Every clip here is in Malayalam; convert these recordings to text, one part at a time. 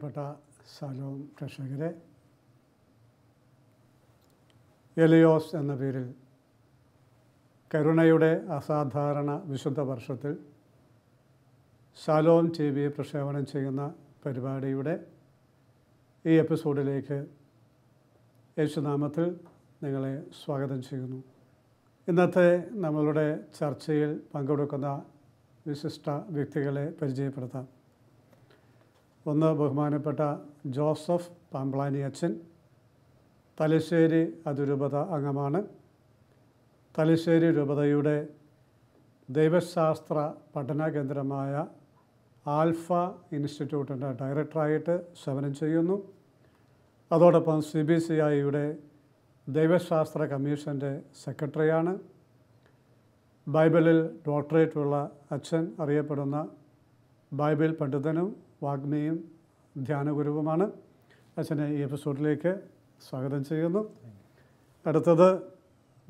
പ്രിയപ്പെട്ട സലോം കർഷകരെ എലിയോസ് എന്ന പേരിൽ കരുണയുടെ അസാധാരണ വിശുദ്ധ വർഷത്തിൽ സാലോം ടി വി പ്രക്ഷേപണം ചെയ്യുന്ന പരിപാടിയുടെ ഈ എപ്പിസോഡിലേക്ക് യേശുനാമത്തിൽ നിങ്ങളെ സ്വാഗതം ചെയ്യുന്നു ഇന്നത്തെ നമ്മളുടെ ചർച്ചയിൽ പങ്കെടുക്കുന്ന വിശിഷ്ട വ്യക്തികളെ പരിചയപ്പെടുത്താം ഒന്ന് ബഹുമാനപ്പെട്ട ജോസഫ് പാമ്പ്ലാനി അച്ഛൻ തലശ്ശേരി അതിരൂപത അംഗമാണ് തലശ്ശേരി രൂപതയുടെ ദൈവശാസ്ത്ര പഠന കേന്ദ്രമായ ആൽഫ ഇൻസ്റ്റിറ്റ്യൂട്ടിൻ്റെ ഡയറക്ടറായിട്ട് സേവനം ചെയ്യുന്നു അതോടൊപ്പം സി ബി സി ഐയുടെ ദൈവശാസ്ത്ര കമ്മീഷൻ്റെ സെക്രട്ടറിയാണ് ബൈബിളിൽ ഡോക്ടറേറ്റുള്ള അച്ഛൻ അറിയപ്പെടുന്ന ബൈബിൾ പണ്ഡിതനും വാഗ്മിയും ധ്യാനഗുരുവുമാണ് അച്ഛനെ ഈ എപ്പിസോഡിലേക്ക് സ്വാഗതം ചെയ്യുന്നു അടുത്തത്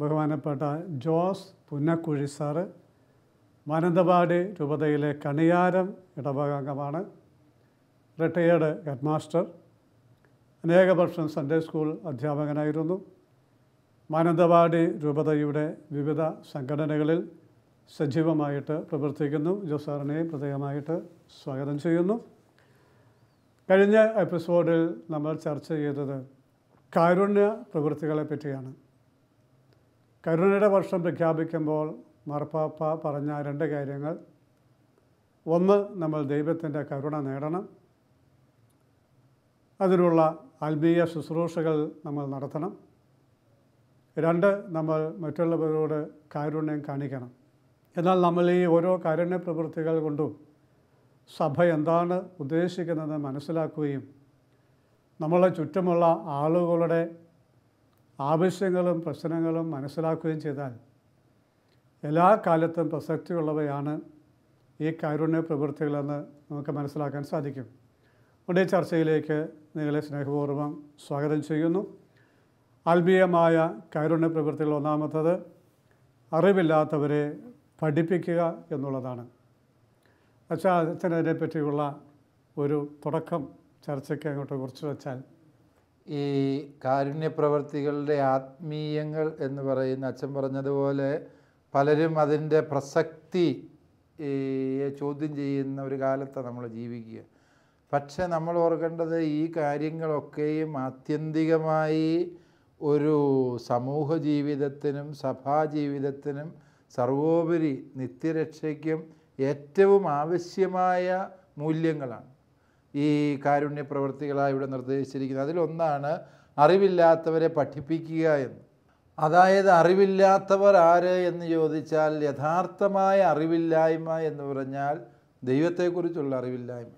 ബഹുമാനപ്പെട്ട ജോസ് പുന്നക്കുഴി സാറ് മാനന്തവാടി രൂപതയിലെ കണിയാരം ഇടവകാംഗമാണ് റിട്ടയേർഡ് ഹെഡ് മാസ്റ്റർ അനേക വർഷം സൺഡേ സ്കൂൾ അധ്യാപകനായിരുന്നു മാനന്തവാടി രൂപതയുടെ വിവിധ സംഘടനകളിൽ സജീവമായിട്ട് പ്രവർത്തിക്കുന്നു ജോസാറിനെയും പ്രത്യേകമായിട്ട് സ്വാഗതം ചെയ്യുന്നു കഴിഞ്ഞ എപ്പിസോഡിൽ നമ്മൾ ചർച്ച ചെയ്തത് കാരുണ്യ പ്രവൃത്തികളെ പറ്റിയാണ് കരുണയുടെ വർഷം പ്രഖ്യാപിക്കുമ്പോൾ മാർപ്പാപ്പ പറഞ്ഞ രണ്ട് കാര്യങ്ങൾ ഒന്ന് നമ്മൾ ദൈവത്തിൻ്റെ കരുണ നേടണം അതിനുള്ള ആത്മീയ ശുശ്രൂഷകൾ നമ്മൾ നടത്തണം രണ്ട് നമ്മൾ മറ്റുള്ളവരോട് കാരുണ്യം കാണിക്കണം എന്നാൽ നമ്മൾ ഈ ഓരോ കാരുണ്യ പ്രവൃത്തികൾ കൊണ്ടും സഭ എന്താണ് ഉദ്ദേശിക്കുന്നത് മനസ്സിലാക്കുകയും നമ്മളെ ചുറ്റുമുള്ള ആളുകളുടെ ആവശ്യങ്ങളും പ്രശ്നങ്ങളും മനസ്സിലാക്കുകയും ചെയ്താൽ എല്ലാ കാലത്തും പ്രസക്തിയുള്ളവയാണ് ഈ കാരുണ്യ പ്രവൃത്തികളെന്ന് നമുക്ക് മനസ്സിലാക്കാൻ സാധിക്കും നമ്മുടെ ചർച്ചയിലേക്ക് നിങ്ങളെ സ്നേഹപൂർവ്വം സ്വാഗതം ചെയ്യുന്നു ആത്മീയമായ കാരുണ്യ പ്രവൃത്തികൾ ഒന്നാമത്തത് അറിവില്ലാത്തവരെ പഠിപ്പിക്കുക എന്നുള്ളതാണ് പക്ഷേ അച്ഛനതിനെ പറ്റിയുള്ള ഒരു തുടക്കം ചർച്ചയ്ക്ക് അങ്ങോട്ട് കുറച്ച് വെച്ചാൽ ഈ കാരുണ്യപ്രവർത്തികളുടെ ആത്മീയങ്ങൾ എന്ന് പറയുന്ന അച്ഛൻ പറഞ്ഞതുപോലെ പലരും അതിൻ്റെ പ്രസക്തി ചോദ്യം ചെയ്യുന്ന ഒരു കാലത്താണ് നമ്മൾ ജീവിക്കുക പക്ഷെ നമ്മൾ ഓർക്കേണ്ടത് ഈ കാര്യങ്ങളൊക്കെയും ആത്യന്തികമായി ഒരു സമൂഹ ജീവിതത്തിനും സഭാ ജീവിതത്തിനും സർവോപരി നിത്യരക്ഷയ്ക്കും ഏറ്റവും ആവശ്യമായ മൂല്യങ്ങളാണ് ഈ കാരുണ്യ പ്രവൃത്തികളായി ഇവിടെ നിർദ്ദേശിച്ചിരിക്കുന്നത് അതിലൊന്നാണ് അറിവില്ലാത്തവരെ പഠിപ്പിക്കുക എന്ന് അതായത് അറിവില്ലാത്തവർ ആര് എന്ന് ചോദിച്ചാൽ യഥാർത്ഥമായ അറിവില്ലായ്മ എന്ന് പറഞ്ഞാൽ ദൈവത്തെക്കുറിച്ചുള്ള അറിവില്ലായ്മ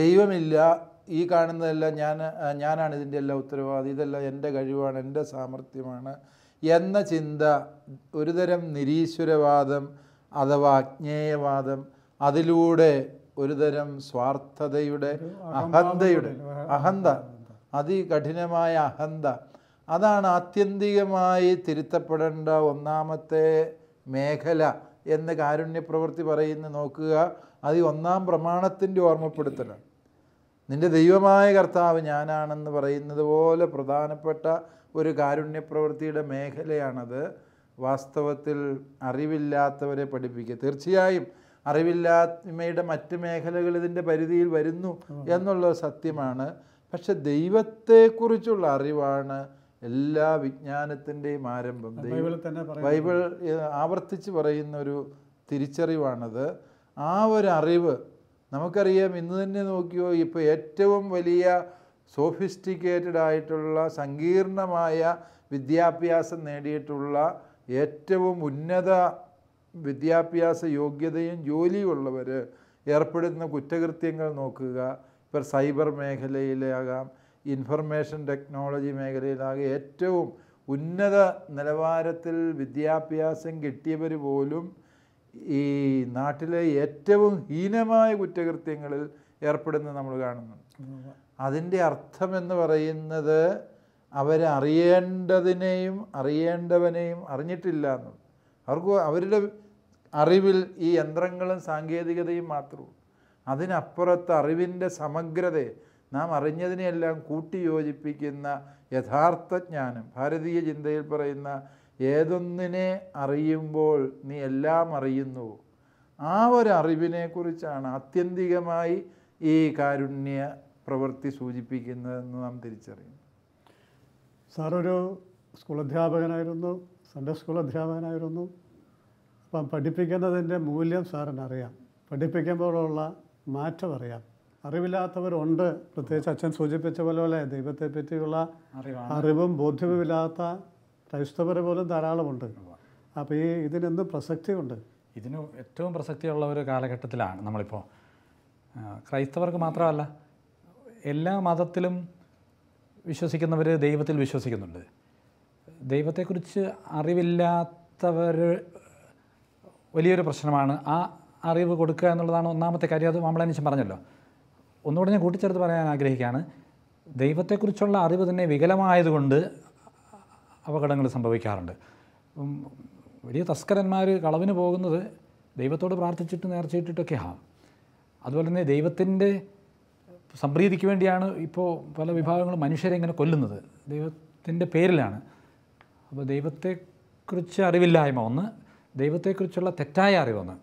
ദൈവമില്ല ഈ കാണുന്നതെല്ലാം ഞാൻ ഞാനാണ് ഇതിൻ്റെ എല്ലാം ഉത്തരവാദി ഇതെല്ലാം എൻ്റെ കഴിവാണ് എൻ്റെ സാമർഥ്യമാണ് എന്ന ചിന്ത ഒരുതരം നിരീശ്വരവാദം അഥവാ അജ്ഞേയവാദം അതിലൂടെ ഒരുതരം സ്വാർത്ഥതയുടെ അഹന്തയുടെ അഹന്ത അതികഠിനമായ അഹന്ത അതാണ് ആത്യന്തികമായി തിരുത്തപ്പെടേണ്ട ഒന്നാമത്തെ മേഖല എന്ന് കാരുണ്യപ്രവൃത്തി പറയുന്ന നോക്കുക അത് ഒന്നാം പ്രമാണത്തിൻ്റെ ഓർമ്മപ്പെടുത്തലാണ് നിന്റെ ദൈവമായ കർത്താവ് ഞാനാണെന്ന് പറയുന്നത് പോലെ പ്രധാനപ്പെട്ട ഒരു കാരുണ്യപ്രവൃത്തിയുടെ മേഖലയാണത് വാസ്തവത്തിൽ അറിവില്ലാത്തവരെ പഠിപ്പിക്കുക തീർച്ചയായും അറിവില്ലായ്മയുടെ മറ്റ് മേഖലകൾ ഇതിൻ്റെ പരിധിയിൽ വരുന്നു എന്നുള്ളത് സത്യമാണ് പക്ഷെ ദൈവത്തെക്കുറിച്ചുള്ള അറിവാണ് എല്ലാ വിജ്ഞാനത്തിൻ്റെയും ആരംഭം ബൈബിൾ ആവർത്തിച്ച് പറയുന്ന ഒരു തിരിച്ചറിവാണത് ആ ഒരു അറിവ് നമുക്കറിയാം ഇന്ന് തന്നെ നോക്കിയോ ഇപ്പോൾ ഏറ്റവും വലിയ സോഫിസ്റ്റിക്കേറ്റഡ് ആയിട്ടുള്ള സങ്കീർണമായ വിദ്യാഭ്യാസം നേടിയിട്ടുള്ള ഏറ്റവും ഉന്നത വിദ്യാഭ്യാസ യോഗ്യതയും ഉള്ളവർ ഏർപ്പെടുന്ന കുറ്റകൃത്യങ്ങൾ നോക്കുക ഇപ്പം സൈബർ മേഖലയിലാകാം ഇൻഫർമേഷൻ ടെക്നോളജി മേഖലയിലാകാം ഏറ്റവും ഉന്നത നിലവാരത്തിൽ വിദ്യാഭ്യാസം കിട്ടിയവർ പോലും ഈ നാട്ടിലെ ഏറ്റവും ഹീനമായ കുറ്റകൃത്യങ്ങളിൽ ഏർപ്പെടുന്നത് നമ്മൾ കാണുന്നുണ്ട് അതിൻ്റെ അർത്ഥമെന്ന് പറയുന്നത് അവരറിയേണ്ടതിനെയും അറിയേണ്ടവനെയും അറിഞ്ഞിട്ടില്ല എന്നുള്ളത് അവർക്ക് അവരുടെ അറിവിൽ ഈ യന്ത്രങ്ങളും സാങ്കേതികതയും മാത്രമേ അതിനപ്പുറത്ത് അറിവിൻ്റെ സമഗ്രതയെ നാം അറിഞ്ഞതിനെയെല്ലാം കൂട്ടിയോജിപ്പിക്കുന്ന യഥാർത്ഥ ജ്ഞാനം ഭാരതീയ ചിന്തയിൽ പറയുന്ന ഏതൊന്നിനെ അറിയുമ്പോൾ നീ എല്ലാം അറിയുന്നു ആ ഒരു അറിവിനെ കുറിച്ചാണ് ആത്യന്തികമായി ഈ കാരുണ്യ പ്രവൃത്തി സൂചിപ്പിക്കുന്നതെന്ന് നാം തിരിച്ചറിയുന്നു സാറൊരു സ്കൂൾ അധ്യാപകനായിരുന്നു സൺഡേ സ്കൂൾ അധ്യാപകനായിരുന്നു അപ്പം പഠിപ്പിക്കുന്നതിൻ്റെ മൂല്യം സാറിനറിയാം പഠിപ്പിക്കുമ്പോഴുള്ള മാറ്റം അറിയാം അറിവില്ലാത്തവരുണ്ട് പ്രത്യേകിച്ച് അച്ഛൻ സൂചിപ്പിച്ച പോലെ ദൈവത്തെ പറ്റിയുള്ള അറിവും ബോധ്യവുമില്ലാത്ത ക്രൈസ്തവർ പോലും ധാരാളമുണ്ട് അപ്പോൾ ഈ ഇതിനെന്ത് പ്രസക്തിയുണ്ട് ഇതിന് ഏറ്റവും പ്രസക്തിയുള്ള ഒരു കാലഘട്ടത്തിലാണ് നമ്മളിപ്പോൾ ക്രൈസ്തവർക്ക് മാത്രമല്ല എല്ലാ മതത്തിലും വിശ്വസിക്കുന്നവർ ദൈവത്തിൽ വിശ്വസിക്കുന്നുണ്ട് ദൈവത്തെക്കുറിച്ച് അറിവില്ലാത്തവർ വലിയൊരു പ്രശ്നമാണ് ആ അറിവ് കൊടുക്കുക എന്നുള്ളതാണ് ഒന്നാമത്തെ കാര്യം അത് മാമ്പളാനിശം പറഞ്ഞല്ലോ ഒന്നുകൂടെ ഞാൻ കൂട്ടിച്ചേർത്ത് പറയാൻ ആഗ്രഹിക്കുകയാണ് ദൈവത്തെക്കുറിച്ചുള്ള അറിവ് തന്നെ വികലമായതുകൊണ്ട് അപകടങ്ങൾ സംഭവിക്കാറുണ്ട് വലിയ തസ്കരന്മാർ കളവിന് പോകുന്നത് ദൈവത്തോട് പ്രാർത്ഥിച്ചിട്ട് നേർച്ചയിട്ടിട്ടൊക്കെയാണ് അതുപോലെ തന്നെ ദൈവത്തിൻ്റെ സംപ്രീതിക്ക് വേണ്ടിയാണ് ഇപ്പോൾ പല വിഭാഗങ്ങളും മനുഷ്യരെ ഇങ്ങനെ കൊല്ലുന്നത് ദൈവത്തിൻ്റെ പേരിലാണ് അപ്പോൾ ദൈവത്തെക്കുറിച്ച് അറിവില്ലായ്മ ഒന്ന് ദൈവത്തെക്കുറിച്ചുള്ള തെറ്റായ അറിവൊന്ന്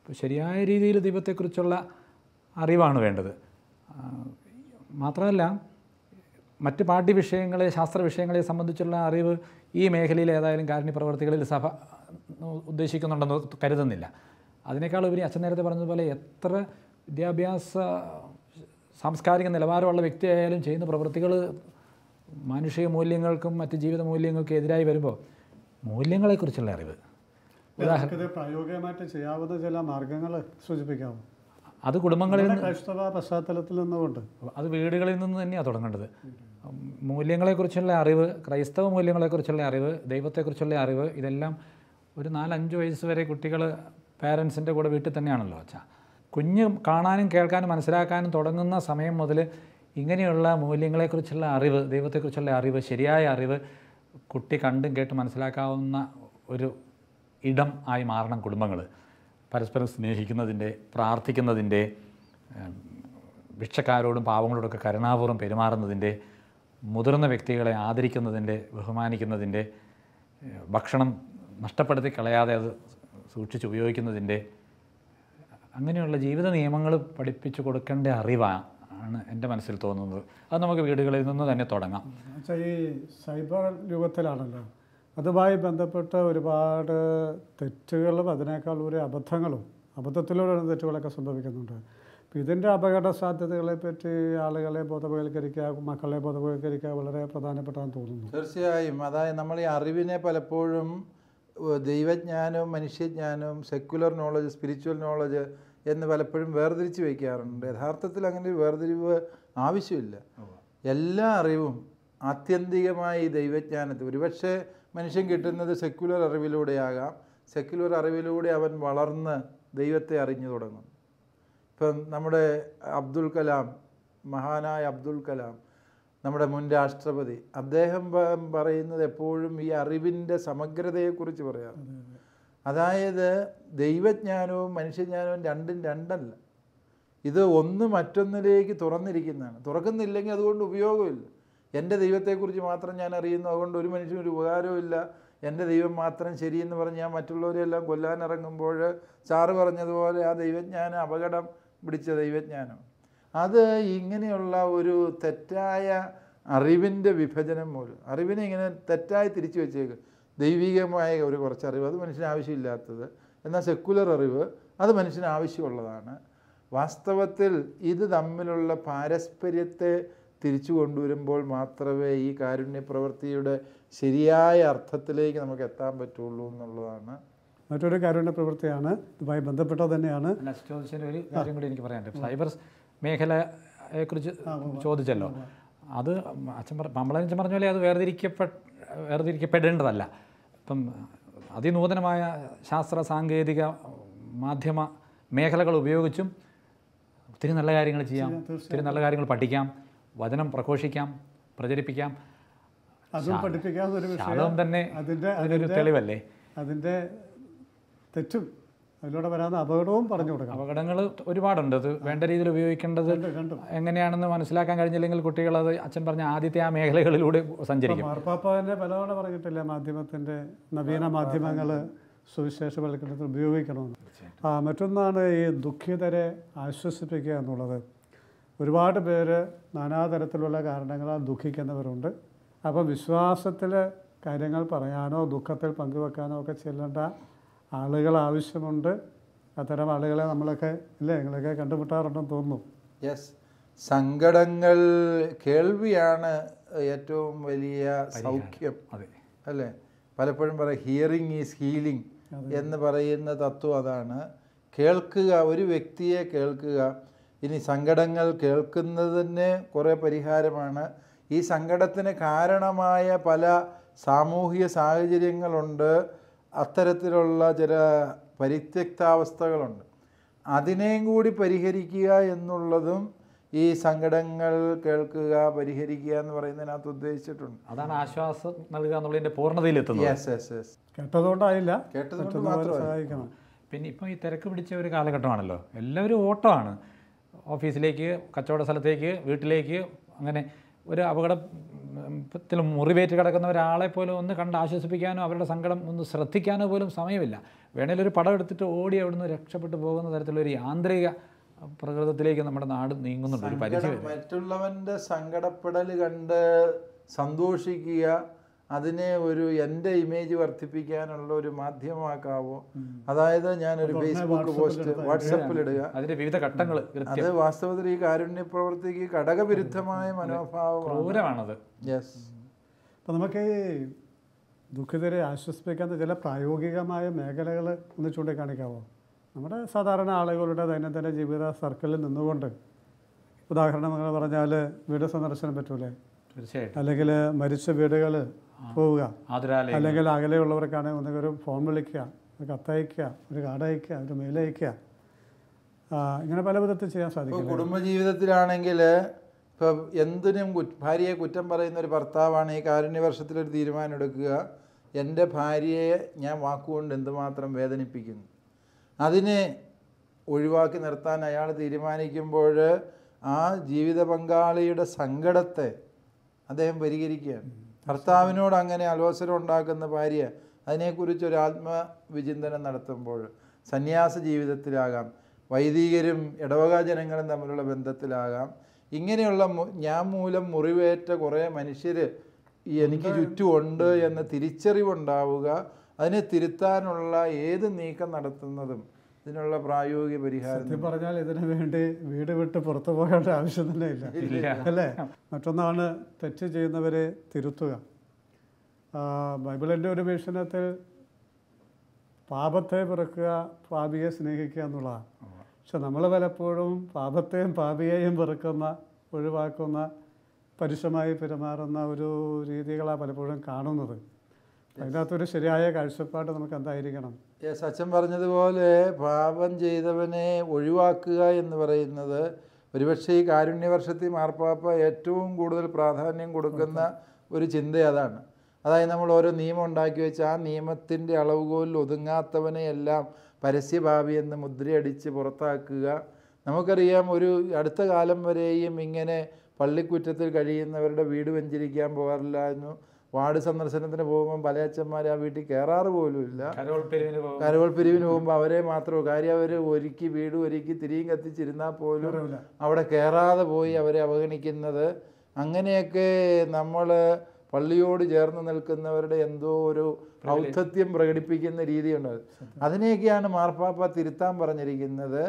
ഇപ്പോൾ ശരിയായ രീതിയിൽ ദൈവത്തെക്കുറിച്ചുള്ള അറിവാണ് വേണ്ടത് മാത്രമല്ല മറ്റ് പാഠ്യ വിഷയങ്ങളെ ശാസ്ത്ര വിഷയങ്ങളെ സംബന്ധിച്ചുള്ള അറിവ് ഈ മേഖലയിൽ ഏതായാലും കാരുണ്യ പ്രവർത്തികളിൽ സഭ ഉദ്ദേശിക്കുന്നുണ്ടെന്ന് കരുതുന്നില്ല അതിനേക്കാൾ ഉപരി അച്ഛൻ നേരത്തെ പറഞ്ഞതുപോലെ എത്ര വിദ്യാഭ്യാസ സാംസ്കാരിക നിലവാരമുള്ള വ്യക്തിയായാലും ചെയ്യുന്ന പ്രവൃത്തികൾ മാനുഷിക മൂല്യങ്ങൾക്കും മറ്റ് ജീവിത മൂല്യങ്ങൾക്കും എതിരായി വരുമ്പോൾ മൂല്യങ്ങളെക്കുറിച്ചുള്ള അറിവ് പ്രായോഗികമായിട്ട് ചെയ്യാവുന്ന ചില മാർഗങ്ങൾ സൂചിപ്പിക്കാമോ അത് കുടുംബങ്ങളിൽ പശ്ചാത്തലത്തിൽ നിന്നുകൊണ്ട് അത് വീടുകളിൽ നിന്ന് തന്നെയാണ് തുടങ്ങേണ്ടത് മൂല്യങ്ങളെക്കുറിച്ചുള്ള അറിവ് ക്രൈസ്തവ മൂല്യങ്ങളെക്കുറിച്ചുള്ള അറിവ് ദൈവത്തെക്കുറിച്ചുള്ള അറിവ് ഇതെല്ലാം ഒരു നാലഞ്ച് വയസ്സ് വരെ കുട്ടികൾ പാരൻസിൻ്റെ കൂടെ വീട്ടിൽ തന്നെയാണല്ലോ അച്ഛാ കുഞ്ഞ് കാണാനും കേൾക്കാനും മനസ്സിലാക്കാനും തുടങ്ങുന്ന സമയം മുതൽ ഇങ്ങനെയുള്ള മൂല്യങ്ങളെക്കുറിച്ചുള്ള അറിവ് ദൈവത്തെക്കുറിച്ചുള്ള അറിവ് ശരിയായ അറിവ് കുട്ടി കണ്ടും കേട്ടും മനസ്സിലാക്കാവുന്ന ഒരു ഇടം ആയി മാറണം കുടുംബങ്ങൾ പരസ്പരം സ്നേഹിക്കുന്നതിൻ്റെ പ്രാർത്ഥിക്കുന്നതിൻ്റെ ഭിക്ഷക്കാരോടും പാവങ്ങളോടൊക്കെ കരുണാപൂർവ്വം പെരുമാറുന്നതിൻ്റെ മുതിർന്ന വ്യക്തികളെ ആദരിക്കുന്നതിൻ്റെ ബഹുമാനിക്കുന്നതിൻ്റെ ഭക്ഷണം നഷ്ടപ്പെടുത്തി കളയാതെ അത് സൂക്ഷിച്ച് ഉപയോഗിക്കുന്നതിൻ്റെ അങ്ങനെയുള്ള ജീവിത നിയമങ്ങൾ പഠിപ്പിച്ചു കൊടുക്കേണ്ട അറിവാണ് ആണ് എൻ്റെ മനസ്സിൽ തോന്നുന്നത് അത് നമുക്ക് വീടുകളിൽ നിന്ന് തന്നെ തുടങ്ങാം ഈ സൈബർ യുഗത്തിലാണല്ലോ അതുമായി ബന്ധപ്പെട്ട ഒരുപാട് തെറ്റുകളും അതിനേക്കാൾ ഒരു അബദ്ധങ്ങളും അബദ്ധത്തിലൂടെയാണ് തെറ്റുകളൊക്കെ സംഭവിക്കുന്നുണ്ട് അപ്പോൾ ഇതിൻ്റെ അപകട സാധ്യതകളെ പറ്റി ആളുകളെ ബോധവൽക്കരിക്കുക മക്കളെ ബോധവൽക്കരിക്കുക വളരെ പ്രധാനപ്പെട്ടതാണെന്ന് തോന്നുന്നു തീർച്ചയായും അതായത് നമ്മൾ ഈ അറിവിനെ പലപ്പോഴും ദൈവജ്ഞാനവും മനുഷ്യജ്ഞാനവും സെക്യുലർ നോളജ് സ്പിരിച്വൽ നോളജ് എന്ന് പലപ്പോഴും വേർതിരിച്ച് വയ്ക്കാറുണ്ട് യഥാർത്ഥത്തിൽ അങ്ങനെ ഒരു വേർതിരിവ് ആവശ്യമില്ല എല്ലാ അറിവും ആത്യന്തികമായി ദൈവജ്ഞാനത്തെ ഒരുപക്ഷെ മനുഷ്യൻ കിട്ടുന്നത് സെക്യുലർ അറിവിലൂടെയാകാം സെക്യുലർ അറിവിലൂടെ അവൻ വളർന്ന് ദൈവത്തെ അറിഞ്ഞു തുടങ്ങും ഇപ്പം നമ്മുടെ അബ്ദുൽ കലാം മഹാനായ അബ്ദുൽ കലാം നമ്മുടെ മുൻ രാഷ്ട്രപതി അദ്ദേഹം പറയുന്നത് എപ്പോഴും ഈ അറിവിൻ്റെ സമഗ്രതയെക്കുറിച്ച് പറയാറുണ്ട് അതായത് ദൈവജ്ഞാനവും മനുഷ്യജ്ഞാനവും രണ്ടും രണ്ടല്ല ഇത് ഒന്ന് മറ്റൊന്നിലേക്ക് തുറന്നിരിക്കുന്നതാണ് തുറക്കുന്നില്ലെങ്കിൽ അതുകൊണ്ട് ഉപയോഗമില്ല എൻ്റെ ദൈവത്തെക്കുറിച്ച് മാത്രം ഞാൻ അറിയുന്നു അതുകൊണ്ട് ഒരു മനുഷ്യനും ഒരു ഉപകാരവുമില്ല എൻ്റെ ദൈവം മാത്രം ശരിയെന്ന് പറഞ്ഞ് ഞാൻ മറ്റുള്ളവരെല്ലാം കൊല്ലാൻ ഇറങ്ങുമ്പോൾ സാറ് പറഞ്ഞതുപോലെ ആ ദൈവജ്ഞാനം അപകടം പിടിച്ച ദൈവജ്ഞാനം അത് ഇങ്ങനെയുള്ള ഒരു തെറ്റായ അറിവിൻ്റെ വിഭജനം മൂലം അറിവിനെ ഇങ്ങനെ തെറ്റായി തിരിച്ചു വെച്ചേക്കുക ദൈവികമായ ഒരു കുറച്ച് അറിവ് അത് മനുഷ്യന് ആവശ്യമില്ലാത്തത് എന്നാൽ സെക്കുലർ അറിവ് അത് മനുഷ്യന് ആവശ്യമുള്ളതാണ് വാസ്തവത്തിൽ ഇത് തമ്മിലുള്ള പാരസ്പര്യത്തെ തിരിച്ചു കൊണ്ടുവരുമ്പോൾ മാത്രമേ ഈ കാരുണ്യ പ്രവൃത്തിയുടെ ശരിയായ അർത്ഥത്തിലേക്ക് നമുക്ക് എത്താൻ പറ്റുള്ളൂ എന്നുള്ളതാണ് മറ്റൊരു കാരുണ്യ പ്രവൃത്തിയാണ് ഇതുമായി ബന്ധപ്പെട്ടത് തന്നെയാണ് ഒരു കാര്യം കൂടി എനിക്ക് പറയാനുണ്ട് സൈബർ കുറിച്ച് ചോദിച്ചല്ലോ അത് അച്ഛൻ നമ്മളെ അച്ഛൻ പറഞ്ഞ പോലെ അത് വേർതിരിക്കപ്പെട്ട വേർതിരിക്കപ്പെടേണ്ടതല്ല ഇപ്പം അതിനൂതനമായ ശാസ്ത്ര സാങ്കേതിക മാധ്യമ മേഖലകൾ ഉപയോഗിച്ചും ഒത്തിരി നല്ല കാര്യങ്ങൾ ചെയ്യാം ഒത്തിരി നല്ല കാര്യങ്ങൾ പഠിക്കാം വചനം പ്രഘോഷിക്കാം പ്രചരിപ്പിക്കാം അതും പഠിപ്പിക്കാതെ ഒരു വിഷയം തന്നെ അതിൻ്റെ അതിനൊരു തെളിവല്ലേ അതിൻ്റെ തെറ്റും അതിലൂടെ വരാവുന്ന അപകടവും പറഞ്ഞു കൊടുക്കാം അപകടങ്ങൾ ഒരുപാടുണ്ട് അത് വേണ്ട രീതിയിൽ ഉപയോഗിക്കേണ്ടത് എങ്ങനെയാണെന്ന് മനസ്സിലാക്കാൻ കഴിഞ്ഞില്ലെങ്കിൽ കുട്ടികൾ അത് അച്ഛൻ പറഞ്ഞ ആദ്യത്തെ ആ മേഖലകളിലൂടെ സഞ്ചരിക്കും മാർപ്പാപ്പാവിൻ്റെ പലതവണ പറഞ്ഞിട്ടില്ല മാധ്യമത്തിൻ്റെ നവീന മാധ്യമങ്ങൾ സുവിശേഷവൽക്കരണത്തിൽ ഉപയോഗിക്കണമെന്ന് മറ്റൊന്നാണ് ഈ ദുഃഖിതരെ ആശ്വസിപ്പിക്കുക എന്നുള്ളത് ഒരുപാട് പേര് നാനാതരത്തിലുള്ള കാരണങ്ങളാൽ ദുഃഖിക്കുന്നവരുണ്ട് അപ്പം വിശ്വാസത്തിൽ കാര്യങ്ങൾ പറയാനോ ദുഃഖത്തിൽ പങ്കുവെക്കാനോ ഒക്കെ ചെല്ലേണ്ട ആളുകൾ ആവശ്യമുണ്ട് അത്തരം ആളുകളെ നമ്മളൊക്കെ ഇല്ലേ നിങ്ങളൊക്കെ കണ്ടുമുട്ടാറുണ്ടെന്ന് തോന്നുന്നു യെസ് സങ്കടങ്ങൾ കേൾവിയാണ് ഏറ്റവും വലിയ സൗഖ്യം അല്ലേ പലപ്പോഴും പറയാം ഹിയറിങ് ഈസ് ഹീലിംഗ് എന്ന് പറയുന്ന തത്വം അതാണ് കേൾക്കുക ഒരു വ്യക്തിയെ കേൾക്കുക ഇനി സങ്കടങ്ങൾ കേൾക്കുന്നതിന് കുറേ പരിഹാരമാണ് ഈ സങ്കടത്തിന് കാരണമായ പല സാമൂഹിക സാഹചര്യങ്ങളുണ്ട് അത്തരത്തിലുള്ള ചില പരിത്യക്താവസ്ഥകളുണ്ട് അതിനെയും കൂടി പരിഹരിക്കുക എന്നുള്ളതും ഈ സങ്കടങ്ങൾ കേൾക്കുക പരിഹരിക്കുക എന്ന് പറയുന്നതിനകത്ത് ഉദ്ദേശിച്ചിട്ടുണ്ട് അതാണ് ആശ്വാസം നൽകുക എന്നുള്ളതിൻ്റെ പൂർണ്ണതയിലെത്തുന്നത് യെസ് യെസ് യെസ് കേട്ടതുകൊണ്ടായില്ല കേട്ടതുകൊണ്ട് പിന്നെ ഇപ്പം ഈ തിരക്ക് പിടിച്ച ഒരു കാലഘട്ടമാണല്ലോ എല്ലാവരും ഓട്ടമാണ് ഓഫീസിലേക്ക് കച്ചവട സ്ഥലത്തേക്ക് വീട്ടിലേക്ക് അങ്ങനെ ഒരു അപകടം ത്തിലും മുറിവേറ്റ് കിടക്കുന്ന ഒരാളെ പോലും ഒന്ന് കണ്ട് ആശ്വസിപ്പിക്കാനോ അവരുടെ സങ്കടം ഒന്ന് ശ്രദ്ധിക്കാനോ പോലും സമയമില്ല വേണേലും ഒരു പടം എടുത്തിട്ട് ഓടി അവിടുന്ന് രക്ഷപ്പെട്ടു പോകുന്ന തരത്തിലൊരു യാന്ത്രിക പ്രകൃതത്തിലേക്ക് നമ്മുടെ നാട് നീങ്ങുന്നുണ്ട് ഒരു പരിധി മറ്റുള്ളവൻ്റെ സങ്കടപ്പെടൽ കണ്ട് സന്തോഷിക്കുക അതിനെ ഒരു എൻ്റെ ഇമേജ് വർദ്ധിപ്പിക്കാനുള്ള ഒരു മാധ്യമമാക്കാവോ അതായത് ഞാൻ ഒരു ഫേസ്ബുക്ക് പോസ്റ്റ് വാട്സപ്പിൽ ഇടുക അതിന്റെ വിവിധ ഘട്ടങ്ങൾ അത് വാസ്തവത്തിൽ ഈ കാരുണ്യ പ്രവർത്തിക്ക് ഘടകവിരുദ്ധമായ മനോഭാവമാണ് യെസ് അപ്പം നമുക്ക് ദുഃഖിതരെ ആശ്വസിപ്പിക്കാത്ത ചില പ്രായോഗികമായ മേഖലകൾ ഒന്ന് ചൂണ്ടിക്കാണിക്കാവോ നമ്മുടെ സാധാരണ ആളുകളുടെ ദൈനംദിന ജീവിത സർക്കിളിൽ നിന്നുകൊണ്ട് ഉദാഹരണം നിങ്ങൾ പറഞ്ഞാൽ വീട് സന്ദർശനം പറ്റൂലേ തീർച്ചയായിട്ടും അല്ലെങ്കിൽ മരിച്ച വീടുകൾ പോവുക അല്ലെങ്കിൽ അകലെയുള്ളവർക്കാണെങ്കിൽ ഒന്നെങ്കിൽ ഒരു ഫോൺ വിളിക്കുക ഒരു കത്തയക്കുക ഒരു കാടയക്കുക ഒരു മെയിലയക്കുക ഇങ്ങനെ പല വിധത്തിൽ ചെയ്യാൻ സാധിക്കും കുടുംബജീവിതത്തിലാണെങ്കിൽ ഇപ്പം എന്തിനും ഭാര്യയെ കുറ്റം പറയുന്ന ഒരു ഭർത്താവാണ് ഈ കാരുണ്യ വർഷത്തിലൊരു തീരുമാനം എടുക്കുക എൻ്റെ ഭാര്യയെ ഞാൻ വാക്കുകൊണ്ട് എന്തുമാത്രം വേദനിപ്പിക്കുന്നു അതിനെ ഒഴിവാക്കി നിർത്താൻ അയാൾ തീരുമാനിക്കുമ്പോൾ ആ ജീവിത പങ്കാളിയുടെ സങ്കടത്തെ അദ്ദേഹം പരിഹരിക്കുകയാണ് ഭർത്താവിനോട് അങ്ങനെ അലോസരം ഉണ്ടാക്കുന്ന ഭാര്യ അതിനെക്കുറിച്ച് ഒരു ആത്മവിചിന്തനം നടത്തുമ്പോൾ സന്യാസ ജീവിതത്തിലാകാം വൈദികരും ഇടവക ജനങ്ങളും തമ്മിലുള്ള ബന്ധത്തിലാകാം ഇങ്ങനെയുള്ള ഞാൻ മൂലം മുറിവേറ്റ കുറേ മനുഷ്യർ എനിക്ക് ചുറ്റുമുണ്ട് എന്ന തിരിച്ചറിവുണ്ടാവുക അതിനെ തിരുത്താനുള്ള ഏത് നീക്കം നടത്തുന്നതും ഇതിനുള്ള പ്രായോഗിക പരിഹാരം സത്യം പറഞ്ഞാൽ ഇതിനു വേണ്ടി വീട് വിട്ട് പുറത്തു പോകേണ്ട ആവശ്യം തന്നെ ഇല്ല അല്ലേ മറ്റൊന്നാണ് തെറ്റ് ചെയ്യുന്നവരെ തിരുത്തുക ബൈബിളിൻ്റെ ഒരു വീക്ഷണത്തിൽ പാപത്തെ പിറക്കുക പാപിയെ സ്നേഹിക്കുക എന്നുള്ളതാണ് പക്ഷെ നമ്മൾ പലപ്പോഴും പാപത്തെയും പാപിയെയും പിറക്കുന്ന ഒഴിവാക്കുന്ന പരുഷമായി പെരുമാറുന്ന ഒരു രീതികളാണ് പലപ്പോഴും കാണുന്നത് അതിനകത്തൊരു ശരിയായ കാഴ്ചപ്പാട് നമുക്ക് എന്തായിരിക്കണം സച്ചൻ പറഞ്ഞതുപോലെ പാപം ചെയ്തവനെ ഒഴിവാക്കുക എന്ന് പറയുന്നത് ഒരുപക്ഷെ ഈ കാരുണ്യവർഷത്തിൽ മാർപ്പാപ്പ ഏറ്റവും കൂടുതൽ പ്രാധാന്യം കൊടുക്കുന്ന ഒരു ചിന്ത അതാണ് അതായത് നമ്മൾ ഓരോ നിയമം ഉണ്ടാക്കി വെച്ച് ആ നിയമത്തിൻ്റെ അളവുകോലിൽ ഒതുങ്ങാത്തവനെ എല്ലാം പരസ്യഭാവി എന്ന് മുദ്രയടിച്ച് പുറത്താക്കുക നമുക്കറിയാം ഒരു അടുത്ത കാലം വരെയും ഇങ്ങനെ പള്ളിക്കുറ്റത്തിൽ കഴിയുന്നവരുടെ വീട് വെഞ്ചരിക്കാൻ പോകാറില്ലായിരുന്നു വാർഡ് സന്ദർശനത്തിന് പോകുമ്പോൾ പല അച്ഛന്മാർ ആ വീട്ടിൽ കയറാറ് പോലും ഇല്ല കരോൾ പിരിവിന് പോകുമ്പോൾ അവരെ മാത്രമേ കാര്യം അവർ ഒരുക്കി വീട് ഒരുക്കി തിരിയും കത്തിച്ചിരുന്നാൽ പോലും അവിടെ കയറാതെ പോയി അവരെ അവഗണിക്കുന്നത് അങ്ങനെയൊക്കെ നമ്മൾ പള്ളിയോട് ചേർന്ന് നിൽക്കുന്നവരുടെ എന്തോ ഒരു ഔദ്ധത്യം പ്രകടിപ്പിക്കുന്ന രീതിയുണ്ട് അതിനെയൊക്കെയാണ് മാർപ്പാപ്പ തിരുത്താൻ പറഞ്ഞിരിക്കുന്നത്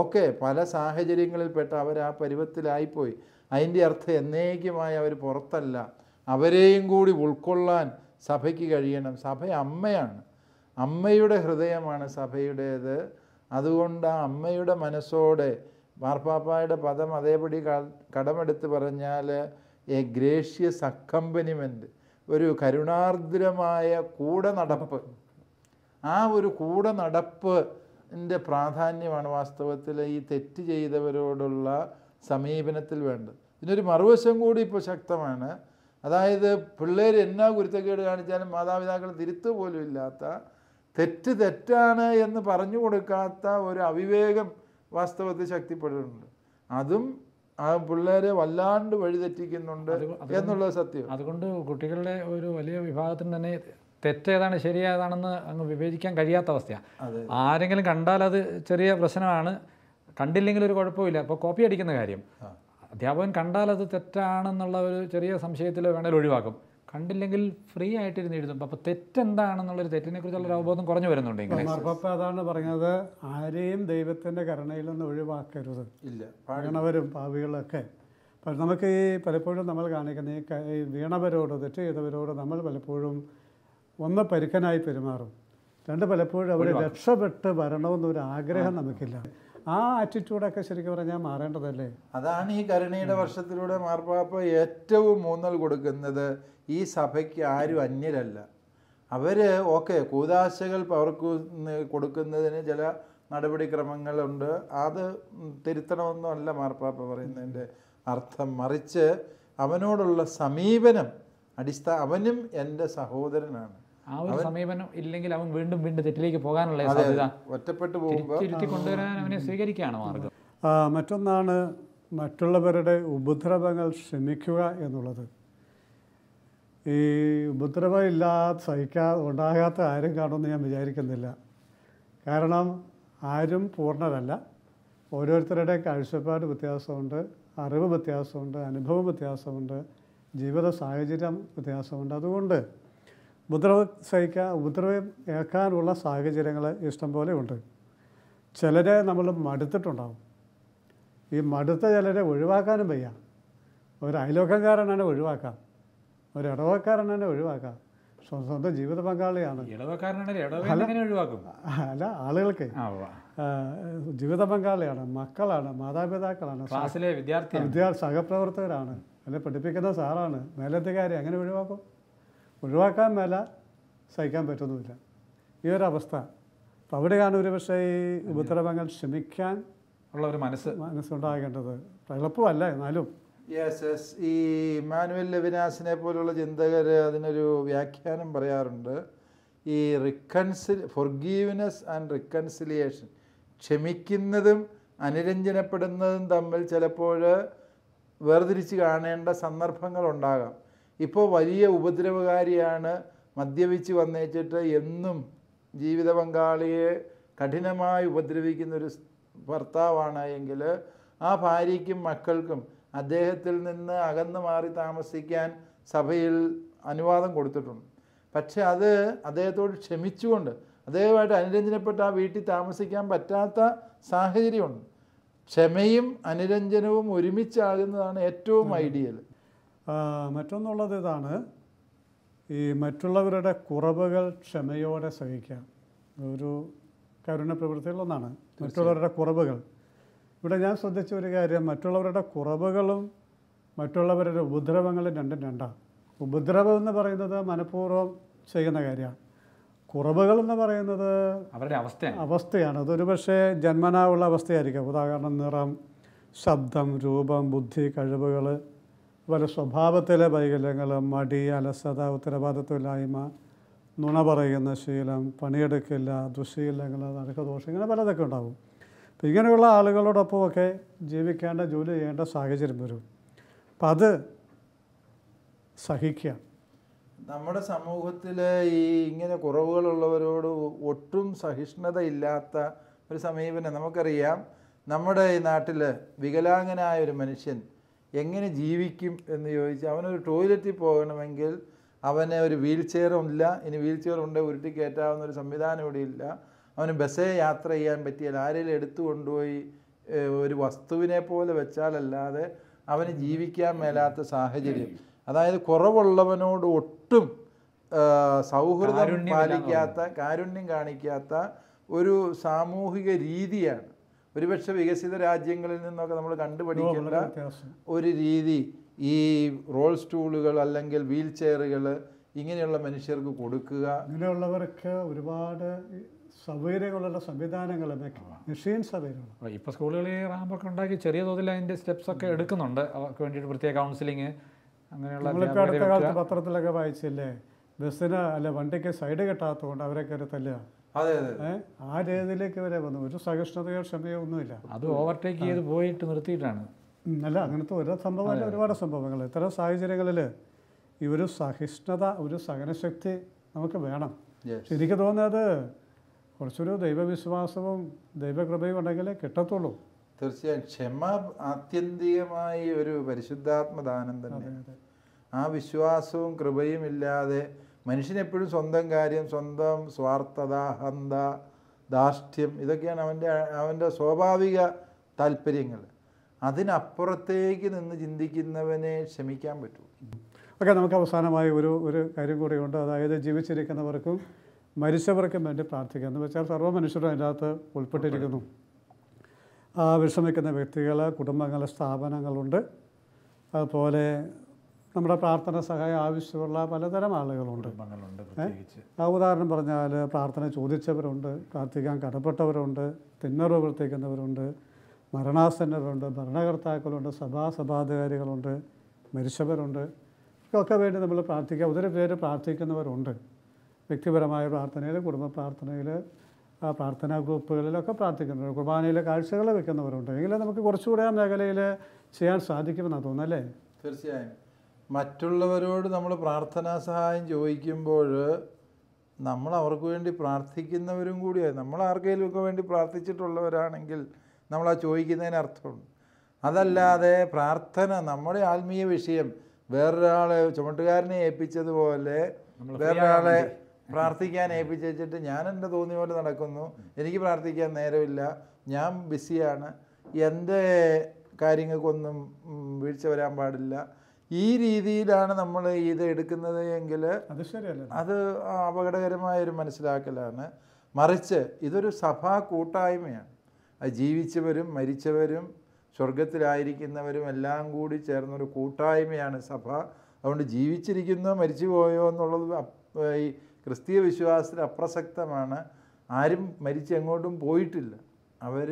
ഓക്കെ പല സാഹചര്യങ്ങളിൽപ്പെട്ട അവർ ആ പരുവത്തിലായിപ്പോയി അതിൻ്റെ അർത്ഥം എന്നേക്കുമായി അവർ പുറത്തല്ല അവരെയും കൂടി ഉൾക്കൊള്ളാൻ സഭയ്ക്ക് കഴിയണം സഭ അമ്മയാണ് അമ്മയുടെ ഹൃദയമാണ് സഭയുടേത് അതുകൊണ്ട് ആ അമ്മയുടെ മനസ്സോടെ മാർപ്പാപ്പായുടെ പദം അതേപടി കടമെടുത്ത് പറഞ്ഞാൽ എ ഗ്രേഷ്യസ് അക്കമ്പനിമെൻറ്റ് ഒരു കരുണാർദ്രമായ കൂടെ നടപ്പ് ആ ഒരു കൂടെ നടപ്പ് പ്രാധാന്യമാണ് വാസ്തവത്തിൽ ഈ തെറ്റ് ചെയ്തവരോടുള്ള സമീപനത്തിൽ വേണ്ടത് ഇതിനൊരു മറുവശം കൂടി ഇപ്പോൾ ശക്തമാണ് അതായത് പിള്ളേർ എന്നാ കുരുത്തക്കേട് കാണിച്ചാലും മാതാപിതാക്കൾ തിരുത്തു പോലും ഇല്ലാത്ത തെറ്റ് തെറ്റാണ് എന്ന് പറഞ്ഞു കൊടുക്കാത്ത ഒരു അവിവേകം വാസ്തവത്തിൽ ശക്തിപ്പെടുന്നുണ്ട് അതും ആ പിള്ളേരെ വല്ലാണ്ട് വഴിതെറ്റിക്കുന്നുണ്ട് എന്നുള്ളത് സത്യം അതുകൊണ്ട് കുട്ടികളുടെ ഒരു വലിയ വിഭാഗത്തിന് തന്നെ തെറ്റേതാണ് ശരിയേതാണെന്ന് അങ്ങ് വിവേചിക്കാൻ കഴിയാത്ത അവസ്ഥയാണ് ആരെങ്കിലും കണ്ടാൽ അത് ചെറിയ പ്രശ്നമാണ് കണ്ടില്ലെങ്കിൽ ഒരു കുഴപ്പമില്ല അപ്പോൾ കോപ്പി അടിക്കുന്ന കാര്യം അധ്യാപകൻ കണ്ടാൽ അത് തെറ്റാണെന്നുള്ള ഒരു ചെറിയ സംശയത്തിൽ വേണമെങ്കിൽ ഒഴിവാക്കും കണ്ടില്ലെങ്കിൽ ഫ്രീ ആയിട്ടിരുന്ന് എഴുതും അപ്പോൾ തെറ്റെന്താണെന്നുള്ളൊരു തെറ്റിനെ കുറിച്ചുള്ളൊരു അവബോധം കുറഞ്ഞു വരുന്നുണ്ട് മാർപ്പാപ്പ അതാണ് പറഞ്ഞത് ആരെയും ദൈവത്തിൻ്റെ കരുണയിൽ നിന്ന് ഒഴിവാക്കരുത് ഇല്ല പഴകണവരും പാവികളൊക്കെ അപ്പം നമുക്ക് ഈ പലപ്പോഴും നമ്മൾ കാണിക്കുന്ന ഈ വീണവരോട് തെറ്റ് ചെയ്തവരോട് നമ്മൾ പലപ്പോഴും ഒന്ന് പരുക്കനായി പെരുമാറും രണ്ട് പലപ്പോഴും അവർ രക്ഷപ്പെട്ട് വരണമെന്നൊരു ആഗ്രഹം നമുക്കില്ല ആ ആറ്റിറ്റ്യൂഡൊക്കെ ശരിക്കും പറഞ്ഞാൽ മാറേണ്ടതല്ലേ അതാണ് ഈ കരുണയുടെ വർഷത്തിലൂടെ മാർപ്പാപ്പ ഏറ്റവും മൂന്നൽ കൊടുക്കുന്നത് ഈ സഭയ്ക്ക് ആരും അന്യരല്ല അവർ ഓക്കെ കൂതാശകൾ അവർക്ക് കൊടുക്കുന്നതിന് ചില നടപടിക്രമങ്ങളുണ്ട് അത് തിരുത്തണമെന്നല്ല മാർപ്പാപ്പ പറയുന്നതിൻ്റെ അർത്ഥം മറിച്ച് അവനോടുള്ള സമീപനം അടിസ്ഥാന അവനും എൻ്റെ സഹോദരനാണ് ആ ഒരു സമീപനം ഇല്ലെങ്കിൽ അവൻ വീണ്ടും വീണ്ടും തെറ്റിലേക്ക് പോകാനുള്ള സാധ്യത ഒറ്റപ്പെട്ടു തിരുത്തി കൊണ്ടുവരാൻ അവനെ സ്വീകരിക്കുകയാണ് മാർഗം മറ്റൊന്നാണ് മറ്റുള്ളവരുടെ ഉപദ്രവങ്ങൾ ക്ഷമിക്കുക എന്നുള്ളത് ഈ ഉപദ്രവം ഇല്ലാതെ സഹിക്കാ ഉണ്ടാകാത്ത ആരും കാണുമെന്ന് ഞാൻ വിചാരിക്കുന്നില്ല കാരണം ആരും പൂർണ്ണരല്ല ഓരോരുത്തരുടെ കാഴ്ചപ്പാട് വ്യത്യാസമുണ്ട് അറിവ് വ്യത്യാസമുണ്ട് അനുഭവം വ്യത്യാസമുണ്ട് ജീവിത സാഹചര്യം വ്യത്യാസമുണ്ട് അതുകൊണ്ട് ഉപദ്രവ സഹിക്കാൻ ഉപദ്രവം ഏൽക്കാനുള്ള സാഹചര്യങ്ങൾ ഇഷ്ടംപോലെ ഉണ്ട് ചിലരെ നമ്മൾ മടുത്തിട്ടുണ്ടാവും ഈ മടുത്ത ചിലരെ ഒഴിവാക്കാനും വയ്യ ഒരു അയലോക്കക്കാരനെ ഒഴിവാക്കാം ഒരു ഇടവക്കാരനെ ഒഴിവാക്കാം സ്വന്തം ജീവിത പങ്കാളിയാണ് അല്ല ആളുകൾക്ക് ജീവിത പങ്കാളിയാണ് മക്കളാണ് മാതാപിതാക്കളാണ് വിദ്യാർത്ഥി സഹപ്രവർത്തകരാണ് അല്ലെ പഠിപ്പിക്കുന്ന സാറാണ് മേലധികാരി അങ്ങനെ ഒഴിവാക്കും ഒഴിവാക്കാൻ മേല സഹിക്കാൻ പറ്റുന്നുമില്ല ഈ ഒരു അവസ്ഥ അപ്പോൾ അവിടെയാണ് ഒരു പക്ഷേ ഈ ഉപദ്രവങ്ങൾ ക്ഷമിക്കാൻ ഉള്ള ഒരു മനസ്സ് മനസ്സുണ്ടാകേണ്ടത് എളുപ്പമല്ല എന്നാലും യെസ് യെസ് ഈ മാനുവൽ ലവിനാസിനെ പോലുള്ള ചിന്തകർ അതിനൊരു വ്യാഖ്യാനം പറയാറുണ്ട് ഈ റിക്കൺസിൽ ഫൊർഗീവ്നെസ് ആൻഡ് റിക്കൺസിലിയേഷൻ ക്ഷമിക്കുന്നതും അനുരഞ്ജനപ്പെടുന്നതും തമ്മിൽ ചിലപ്പോൾ വേർതിരിച്ച് കാണേണ്ട സന്ദർഭങ്ങളുണ്ടാകാം ഇപ്പോൾ വലിയ ഉപദ്രവകാരിയാണ് മദ്യപിച്ച് വന്നേച്ചിട്ട് എന്നും ജീവിത പങ്കാളിയെ കഠിനമായി ഉപദ്രവിക്കുന്നൊരു ഭർത്താവാണ് എങ്കിൽ ആ ഭാര്യയ്ക്കും മക്കൾക്കും അദ്ദേഹത്തിൽ നിന്ന് അകന്നു മാറി താമസിക്കാൻ സഭയിൽ അനുവാദം കൊടുത്തിട്ടുണ്ട് പക്ഷെ അത് അദ്ദേഹത്തോട് ക്ഷമിച്ചുകൊണ്ട് അദ്ദേഹമായിട്ട് അനുരഞ്ജനപ്പെട്ട് ആ വീട്ടിൽ താമസിക്കാൻ പറ്റാത്ത സാഹചര്യമുണ്ട് ക്ഷമയും അനുരഞ്ജനവും ഒരുമിച്ചാകുന്നതാണ് ഏറ്റവും ഐഡിയൽ മറ്റൊന്നുള്ളത് ഇതാണ് ഈ മറ്റുള്ളവരുടെ കുറവുകൾ ക്ഷമയോടെ സഹിക്കുക ഒരു കരുണ പ്രവൃത്തികളൊന്നാണ് മറ്റുള്ളവരുടെ കുറവുകൾ ഇവിടെ ഞാൻ ശ്രദ്ധിച്ച ഒരു കാര്യം മറ്റുള്ളവരുടെ കുറവുകളും മറ്റുള്ളവരുടെ ഉപദ്രവങ്ങളും രണ്ടും രണ്ടാണ് ഉപദ്രവം എന്ന് പറയുന്നത് മനഃപൂർവ്വം ചെയ്യുന്ന കാര്യമാണ് കുറവുകൾ എന്ന് പറയുന്നത് അവരുടെ അവസ്ഥ അവസ്ഥയാണ് അതൊരു പക്ഷേ ജന്മനാ ഉള്ള അവസ്ഥയായിരിക്കാം ഉദാഹരണം നിറം ശബ്ദം രൂപം ബുദ്ധി കഴിവുകൾ അതുപോലെ സ്വഭാവത്തിലെ വൈകല്യങ്ങൾ മടി അലസത ഉത്തരവാദിത്വമില്ലായ്മ നുണ പറയുന്ന ശീലം പണിയെടുക്കില്ല ദുശീലങ്ങൾ നടുക്കദോഷം ഇങ്ങനെ പലതൊക്കെ ഉണ്ടാവും അപ്പോൾ ഇങ്ങനെയുള്ള ആളുകളോടൊപ്പമൊക്കെ ജീവിക്കേണ്ട ജോലി ചെയ്യേണ്ട സാഹചര്യം വരും അപ്പം അത് സഹിക്കുക നമ്മുടെ സമൂഹത്തിൽ ഈ ഇങ്ങനെ കുറവുകളുള്ളവരോട് ഒട്ടും സഹിഷ്ണുതയില്ലാത്ത ഒരു സമീപനം നമുക്കറിയാം നമ്മുടെ ഈ നാട്ടിൽ വികലാംഗനായ ഒരു മനുഷ്യൻ എങ്ങനെ ജീവിക്കും എന്ന് ചോദിച്ചാൽ അവനൊരു ടോയ്ലറ്റിൽ പോകണമെങ്കിൽ അവന് ഒരു വീൽ ചെയറും ഇല്ല ഇനി വീൽ ചെയർ ഉണ്ട് ഉരുട്ടി കയറ്റാവുന്ന ഒരു സംവിധാനം ഇവിടെ ഇല്ല അവന് ബസ്സേ യാത്ര ചെയ്യാൻ പറ്റിയാൽ ആരെങ്കിലും എടുത്തു കൊണ്ടുപോയി ഒരു വസ്തുവിനെ പോലെ വെച്ചാലല്ലാതെ അവന് ജീവിക്കാൻ മേലാത്ത സാഹചര്യം അതായത് കുറവുള്ളവനോട് ഒട്ടും സൗഹൃദം പാലിക്കാത്ത കാരുണ്യം കാണിക്കാത്ത ഒരു സാമൂഹിക രീതിയാണ് ഒരുപക്ഷെ വികസിത രാജ്യങ്ങളിൽ നിന്നൊക്കെ നമ്മൾ കണ്ടുപഠിക്കേണ്ട ഒരു രീതി ഈ റോൾ സ്റ്റൂളുകൾ അല്ലെങ്കിൽ വീൽ ചെയറുകൾ ഇങ്ങനെയുള്ള മനുഷ്യർക്ക് കൊടുക്കുക ഇങ്ങനെയുള്ളവർക്ക് ഒരുപാട് സൗകര്യങ്ങളുള്ള സംവിധാനങ്ങൾ മെഷീൻ സൗകര്യങ്ങൾ ഇപ്പോൾ സ്കൂളുകളിൽ റാമ്പൊക്കെ ഉണ്ടാക്കി ചെറിയ തോതിൽ അതിൻ്റെ സ്റ്റെപ്സ് ഒക്കെ എടുക്കുന്നുണ്ട് അവർക്ക് വേണ്ടിയിട്ട് പ്രത്യേക കൗൺസിലിംഗ് അങ്ങനെയുള്ള അടുത്ത കാലത്ത് പത്രത്തിലൊക്കെ വായിച്ചില്ലേ ബസ്സിന് അല്ല വണ്ടിക്ക് സൈഡ് കിട്ടാത്തതുകൊണ്ട് അവരെ കയറി തല്ലുക ആ രേഖയിലേക്ക് വരെ വന്നു ഒരു സഹിഷ്ണുതയോ ക്ഷമയോ ഒന്നുമില്ല അത് ഓവർടേക്ക് ചെയ്ത് പോയിട്ട് നിർത്തിയിട്ടാണ് അല്ല അങ്ങനത്തെ ഓരോ സംഭവമല്ല ഒരുപാട് സംഭവങ്ങൾ ഇത്തരം സാഹചര്യങ്ങളിൽ ഈ ഒരു സഹിഷ്ണുത ഒരു സഹനശക്തി നമുക്ക് വേണം എനിക്ക് തോന്നുന്നത് കുറച്ചൊരു ദൈവവിശ്വാസവും ദൈവകൃപയും ഉണ്ടെങ്കിലേ കിട്ടത്തുള്ളൂ തീർച്ചയായും ക്ഷമ ആത്യന്തികമായ ഒരു പരിശുദ്ധാത്മദാനം തന്നെ ആ വിശ്വാസവും കൃപയും ഇല്ലാതെ മനുഷ്യനെപ്പോഴും സ്വന്തം കാര്യം സ്വന്തം സ്വാർത്ഥത ഹന്ത ധാർഷ്ട്യം ഇതൊക്കെയാണ് അവൻ്റെ അവൻ്റെ സ്വാഭാവിക താല്പര്യങ്ങൾ അതിനപ്പുറത്തേക്ക് നിന്ന് ചിന്തിക്കുന്നവനെ ക്ഷമിക്കാൻ പറ്റൂ ഓക്കെ നമുക്ക് അവസാനമായി ഒരു ഒരു കാര്യം കൂടെയുണ്ട് അതായത് ജീവിച്ചിരിക്കുന്നവർക്കും മരിച്ചവർക്കും വേണ്ടി പ്രാർത്ഥിക്കുക എന്ന് വെച്ചാൽ സർവ്വ മനുഷ്യരും അതിനകത്ത് ഉൾപ്പെട്ടിരിക്കുന്നു വിഷമിക്കുന്ന വ്യക്തികൾ കുടുംബങ്ങൾ സ്ഥാപനങ്ങളുണ്ട് അതുപോലെ നമ്മുടെ പ്രാർത്ഥന സഹായം ആവശ്യമുള്ള പലതരം ആളുകളുണ്ട് ആ ഉദാഹരണം പറഞ്ഞാൽ പ്രാർത്ഥന ചോദിച്ചവരുണ്ട് പ്രാർത്ഥിക്കാൻ കടപ്പെട്ടവരുണ്ട് തിന്നറവ് പ്രവർത്തിക്കുന്നവരുണ്ട് മരണാസന്നരുണ്ട് ഭരണകർത്താക്കളുണ്ട് സഭാ സഭാധികാരികളുണ്ട് മരിച്ചവരുണ്ട് ഇതൊക്കെ വേണ്ടി നമ്മൾ പ്രാർത്ഥിക്കുക ഒത്തിരി പേര് പ്രാർത്ഥിക്കുന്നവരുണ്ട് വ്യക്തിപരമായ പ്രാർത്ഥനയിൽ കുടുംബ പ്രാർത്ഥനയിൽ പ്രാർത്ഥനാ ഗ്രൂപ്പുകളിലൊക്കെ പ്രാർത്ഥിക്കുന്നുണ്ട് കുർബാനയിലെ കാഴ്ചകൾ വെക്കുന്നവരുണ്ട് എങ്കിലും നമുക്ക് കുറച്ചുകൂടെ ആ മേഖലയിൽ ചെയ്യാൻ സാധിക്കുമെന്നാണ് അല്ലേ തീർച്ചയായും മറ്റുള്ളവരോട് നമ്മൾ പ്രാർത്ഥനാ സഹായം ചോദിക്കുമ്പോൾ നമ്മൾ അവർക്ക് വേണ്ടി പ്രാർത്ഥിക്കുന്നവരും കൂടിയാണ് നമ്മൾ ഒക്കെ വേണ്ടി പ്രാർത്ഥിച്ചിട്ടുള്ളവരാണെങ്കിൽ നമ്മൾ ആ ചോദിക്കുന്നതിന് അർത്ഥമുണ്ട് അതല്ലാതെ പ്രാർത്ഥന നമ്മുടെ ആത്മീയ വിഷയം വേറൊരാളെ ചുമട്ടുകാരനെ ഏൽപ്പിച്ചതുപോലെ വേറൊരാളെ പ്രാർത്ഥിക്കാൻ ഏൽപ്പിച്ച് വെച്ചിട്ട് ഞാൻ എൻ്റെ തോന്നിയ പോലെ നടക്കുന്നു എനിക്ക് പ്രാർത്ഥിക്കാൻ നേരമില്ല ഞാൻ ബിസിയാണ് എൻ്റെ കാര്യങ്ങൾക്കൊന്നും വീഴ്ച വരാൻ പാടില്ല ഈ രീതിയിലാണ് നമ്മൾ ഇത് എടുക്കുന്നത് എങ്കിൽ അത് ശരിയല്ല അത് അപകടകരമായ ഒരു മനസ്സിലാക്കലാണ് മറിച്ച് ഇതൊരു സഭാ കൂട്ടായ്മയാണ് അത് ജീവിച്ചവരും മരിച്ചവരും സ്വർഗത്തിലായിരിക്കുന്നവരും എല്ലാം കൂടി ചേർന്നൊരു കൂട്ടായ്മയാണ് സഭ അതുകൊണ്ട് ജീവിച്ചിരിക്കുന്നോ മരിച്ചു പോയോ എന്നുള്ളത് ഈ ക്രിസ്തീയ വിശ്വാസത്തിൽ അപ്രസക്തമാണ് ആരും മരിച്ച് എങ്ങോട്ടും പോയിട്ടില്ല അവർ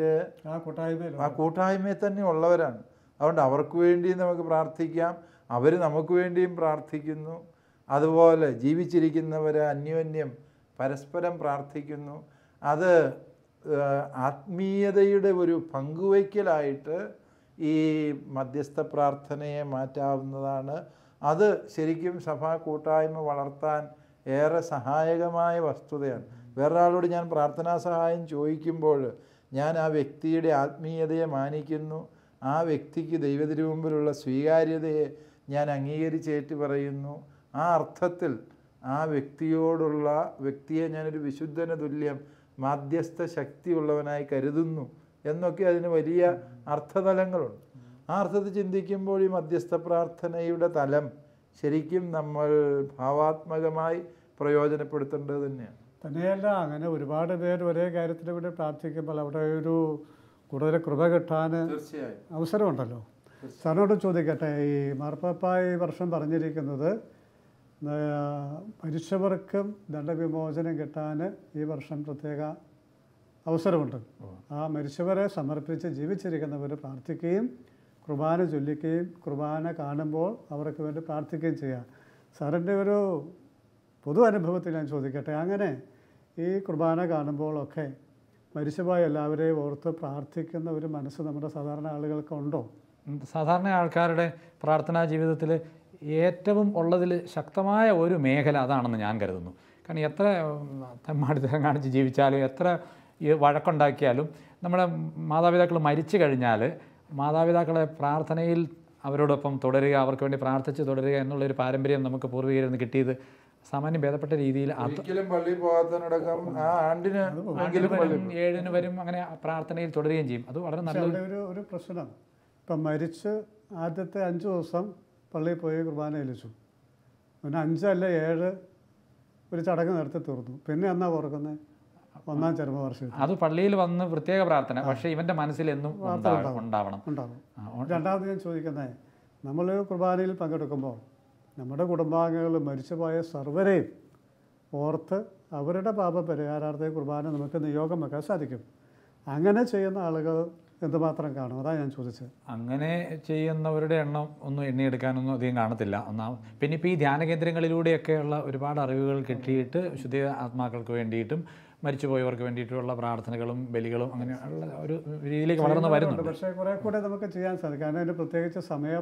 ആ കൂട്ടായ്മ ആ കൂട്ടായ്മയിൽ തന്നെ ഉള്ളവരാണ് അതുകൊണ്ട് അവർക്ക് വേണ്ടി നമുക്ക് പ്രാർത്ഥിക്കാം അവർ നമുക്ക് വേണ്ടിയും പ്രാർത്ഥിക്കുന്നു അതുപോലെ ജീവിച്ചിരിക്കുന്നവർ അന്യോന്യം പരസ്പരം പ്രാർത്ഥിക്കുന്നു അത് ആത്മീയതയുടെ ഒരു പങ്കുവയ്ക്കലായിട്ട് ഈ മധ്യസ്ഥ പ്രാർത്ഥനയെ മാറ്റാവുന്നതാണ് അത് ശരിക്കും സഭാ കൂട്ടായ്മ വളർത്താൻ ഏറെ സഹായകമായ വസ്തുതയാണ് വേറൊരാളോട് ഞാൻ പ്രാർത്ഥനാ സഹായം ചോദിക്കുമ്പോൾ ഞാൻ ആ വ്യക്തിയുടെ ആത്മീയതയെ മാനിക്കുന്നു ആ വ്യക്തിക്ക് ദൈവത്തിന് മുമ്പിലുള്ള സ്വീകാര്യതയെ ഞാൻ അംഗീകരിച്ചേറ്റ് പറയുന്നു ആ അർത്ഥത്തിൽ ആ വ്യക്തിയോടുള്ള വ്യക്തിയെ ഞാനൊരു വിശുദ്ധന തുല്യം മാധ്യസ്ഥ ശക്തിയുള്ളവനായി കരുതുന്നു എന്നൊക്കെ അതിന് വലിയ അർത്ഥതലങ്ങളുണ്ട് ആ അർത്ഥത്തിൽ ചിന്തിക്കുമ്പോൾ ഈ മധ്യസ്ഥ പ്രാർത്ഥനയുടെ തലം ശരിക്കും നമ്മൾ ഭാവാത്മകമായി പ്രയോജനപ്പെടുത്തേണ്ടത് തന്നെയാണ് തന്നെയല്ല അങ്ങനെ ഒരുപാട് പേർ ഒരേ കാര്യത്തിന് വേണ്ടി പ്രാർത്ഥിക്കുമ്പോൾ അവിടെ ഒരു കൂടുതൽ കൃപ കിട്ടാൻ അവസരമുണ്ടല്ലോ സാറിനോട് ചോദിക്കട്ടെ ഈ മാർപ്പാപ്പ ഈ വർഷം പറഞ്ഞിരിക്കുന്നത് മരിച്ചവർക്കും ദണ്ഡവിമോചനം കിട്ടാൻ ഈ വർഷം പ്രത്യേക അവസരമുണ്ട് ആ മരിച്ചവരെ സമർപ്പിച്ച് ജീവിച്ചിരിക്കുന്നവർ പ്രാർത്ഥിക്കുകയും കുർബാന ചൊല്ലിക്കുകയും കുർബാന കാണുമ്പോൾ അവർക്ക് വേണ്ടി പ്രാർത്ഥിക്കുകയും ചെയ്യുക സാറിൻ്റെ ഒരു പൊതു അനുഭവത്തിൽ ഞാൻ ചോദിക്കട്ടെ അങ്ങനെ ഈ കുർബാന കാണുമ്പോഴൊക്കെ മരിച്ചുപോയ എല്ലാവരെയും ഓർത്ത് പ്രാർത്ഥിക്കുന്ന ഒരു മനസ്സ് നമ്മുടെ സാധാരണ ഉണ്ടോ സാധാരണ ആൾക്കാരുടെ പ്രാർത്ഥനാ ജീവിതത്തിൽ ഏറ്റവും ഉള്ളതിൽ ശക്തമായ ഒരു മേഖല അതാണെന്ന് ഞാൻ കരുതുന്നു കാരണം എത്ര തെമ്മാടിത്തരം കാണിച്ച് ജീവിച്ചാലും എത്ര വഴക്കുണ്ടാക്കിയാലും നമ്മുടെ മാതാപിതാക്കൾ മരിച്ചു കഴിഞ്ഞാൽ മാതാപിതാക്കളെ പ്രാർത്ഥനയിൽ അവരോടൊപ്പം തുടരുക അവർക്ക് വേണ്ടി പ്രാർത്ഥിച്ച് തുടരുക എന്നുള്ളൊരു പാരമ്പര്യം നമുക്ക് പൂർവികരിൽ നിന്ന് കിട്ടിയത് സാമാന്യം ഭേദപ്പെട്ട രീതിയിൽ ഏഴിന് വരും അങ്ങനെ പ്രാർത്ഥനയിൽ തുടരുകയും ചെയ്യും അത് വളരെ നല്ലൊരു പ്രശ്നമാണ് ഇപ്പം മരിച്ച് ആദ്യത്തെ അഞ്ച് ദിവസം പള്ളിയിൽ പോയി കുർബാന ഏലിച്ചു പിന്നെ അഞ്ചല്ല ഏഴ് ഒരു ചടങ്ങ് നടത്തി തീർന്നു പിന്നെ എന്നാ ഓർക്കുന്നത് ഒന്നാം ചരമ വർഷം അത് പള്ളിയിൽ വന്ന് പ്രത്യേക പ്രാർത്ഥന പക്ഷേ ഇവന്റെ മനസ്സിൽ എന്നും ഉണ്ടാവണം ഉണ്ടാവും രണ്ടാമത് ഞാൻ ചോദിക്കുന്നത് നമ്മൾ കുർബാനയിൽ പങ്കെടുക്കുമ്പോൾ നമ്മുടെ കുടുംബാംഗങ്ങൾ മരിച്ചുപോയ സർവരെയും ഓർത്ത് അവരുടെ പാപ പരിഹാരാർത്ഥ കുർബാന നമുക്ക് നിയോഗം വെക്കാൻ സാധിക്കും അങ്ങനെ ചെയ്യുന്ന ആളുകൾ എന്തുമാത്രം കാണും അതാണ് ഞാൻ ചോദിച്ചത് അങ്ങനെ ചെയ്യുന്നവരുടെ എണ്ണം ഒന്നും എണ്ണിയെടുക്കാനൊന്നും അധികം കാണത്തില്ല ഒന്നാം പിന്നെ ഇപ്പോൾ ഈ ധ്യാന കേന്ദ്രങ്ങളിലൂടെയൊക്കെയുള്ള ഒരുപാട് അറിവുകൾ കിട്ടിയിട്ട് ശുദ്ധ ആത്മാക്കൾക്ക് വേണ്ടിയിട്ടും മരിച്ചുപോയവർക്ക് വേണ്ടിയിട്ടുള്ള പ്രാർത്ഥനകളും ബലികളും അങ്ങനെയുള്ള ഒരു രീതിയിലേക്ക് വളർന്നു വരുന്നുണ്ട് പക്ഷേ കുറേ കൂടെ നമുക്ക് ചെയ്യാൻ സാധിക്കും കാരണം അതിന് പ്രത്യേകിച്ച് സമയ